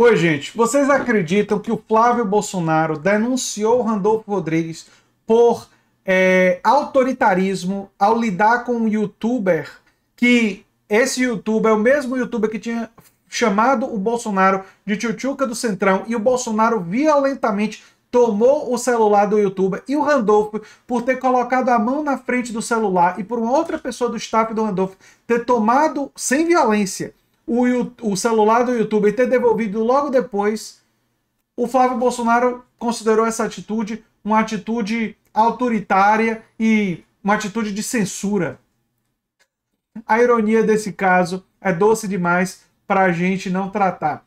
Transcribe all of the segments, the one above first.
Oi, gente. Vocês acreditam que o Flávio Bolsonaro denunciou Randolfo Rodrigues por é, autoritarismo ao lidar com um youtuber que esse youtuber é o mesmo youtuber que tinha chamado o Bolsonaro de tchutchuca do Centrão e o Bolsonaro violentamente tomou o celular do youtuber e o Randolfo, por ter colocado a mão na frente do celular e por uma outra pessoa do staff do Randolfo ter tomado sem violência o, o celular do youtuber ter devolvido logo depois, o Flávio Bolsonaro considerou essa atitude uma atitude autoritária e uma atitude de censura. A ironia desse caso é doce demais para a gente não tratar.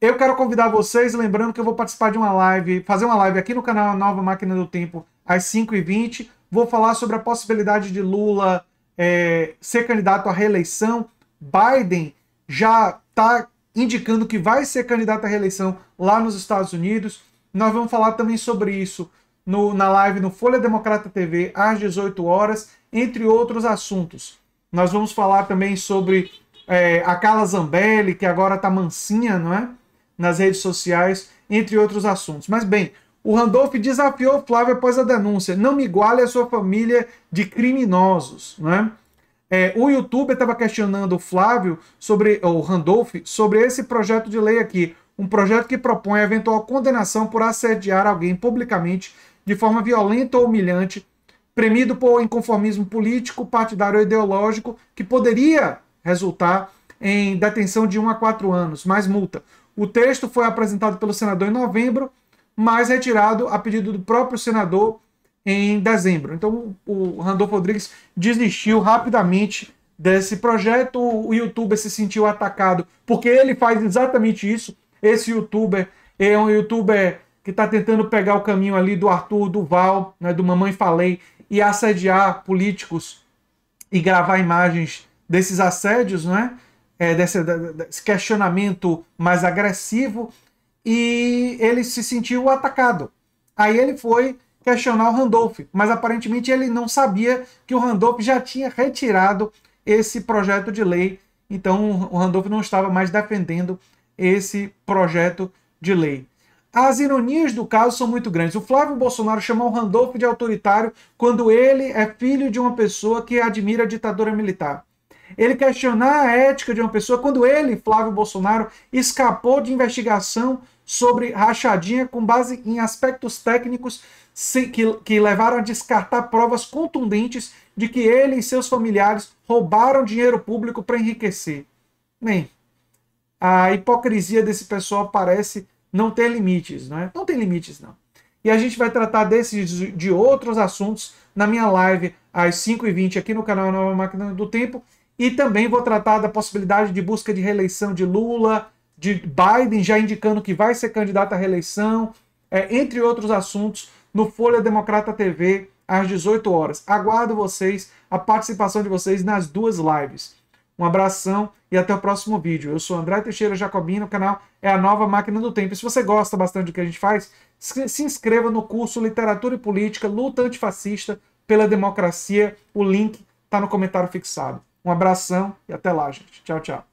Eu quero convidar vocês, lembrando que eu vou participar de uma live, fazer uma live aqui no canal Nova Máquina do Tempo às 5h20. Vou falar sobre a possibilidade de Lula é, ser candidato à reeleição, Biden já está indicando que vai ser candidato à reeleição lá nos Estados Unidos. Nós vamos falar também sobre isso no, na live no Folha Democrata TV às 18 horas, entre outros assuntos. Nós vamos falar também sobre é, a Carla Zambelli, que agora está mansinha, não é? Nas redes sociais, entre outros assuntos. Mas bem, o Randolph desafiou Flávio após a denúncia. Não me iguale a sua família de criminosos, não é? É, o youtuber estava questionando o Flávio sobre, ou o Randolph, sobre esse projeto de lei aqui. Um projeto que propõe a eventual condenação por assediar alguém publicamente de forma violenta ou humilhante, premido por inconformismo político, partidário ou ideológico, que poderia resultar em detenção de 1 a 4 anos, mais multa. O texto foi apresentado pelo senador em novembro, mas retirado a pedido do próprio senador em dezembro. Então o Randolfo Rodrigues desistiu rapidamente desse projeto. O youtuber se sentiu atacado porque ele faz exatamente isso. Esse youtuber é um youtuber que está tentando pegar o caminho ali do Arthur, Duval, né, do Mamãe Falei, e assediar políticos e gravar imagens desses assédios, né? É, desse, desse questionamento mais agressivo, e ele se sentiu atacado. Aí ele foi questionar o Randolph, mas aparentemente ele não sabia que o Randolph já tinha retirado esse projeto de lei, então o Randolph não estava mais defendendo esse projeto de lei. As ironias do caso são muito grandes. O Flávio Bolsonaro chamou o Randolph de autoritário quando ele é filho de uma pessoa que admira a ditadura militar. Ele questionar a ética de uma pessoa quando ele, Flávio Bolsonaro, escapou de investigação sobre rachadinha com base em aspectos técnicos que, levaram a descartar provas contundentes de que ele e seus familiares roubaram dinheiro público para enriquecer. Bem, a hipocrisia desse pessoal parece não ter limites, não é? Não tem limites, não. E a gente vai tratar desses de outros assuntos na minha live às 5h20 aqui no canal Nova Máquina do Tempo. E também vou tratar da possibilidade de busca de reeleição de Lula, de Biden já indicando que vai ser candidato à reeleição, é, entre outros assuntos, no Folha Democrata TV, às 18 horas. Aguardo vocês, a participação de vocês nas duas lives. Um abração e até o próximo vídeo. Eu sou André Teixeira Jacobino, o canal é a Nova Máquina do Tempo. E se você gosta bastante do que a gente faz, se inscreva no curso Literatura e Política, Luta Antifascista pela Democracia. O link está no comentário fixado. Um abração e até lá, gente. Tchau, tchau.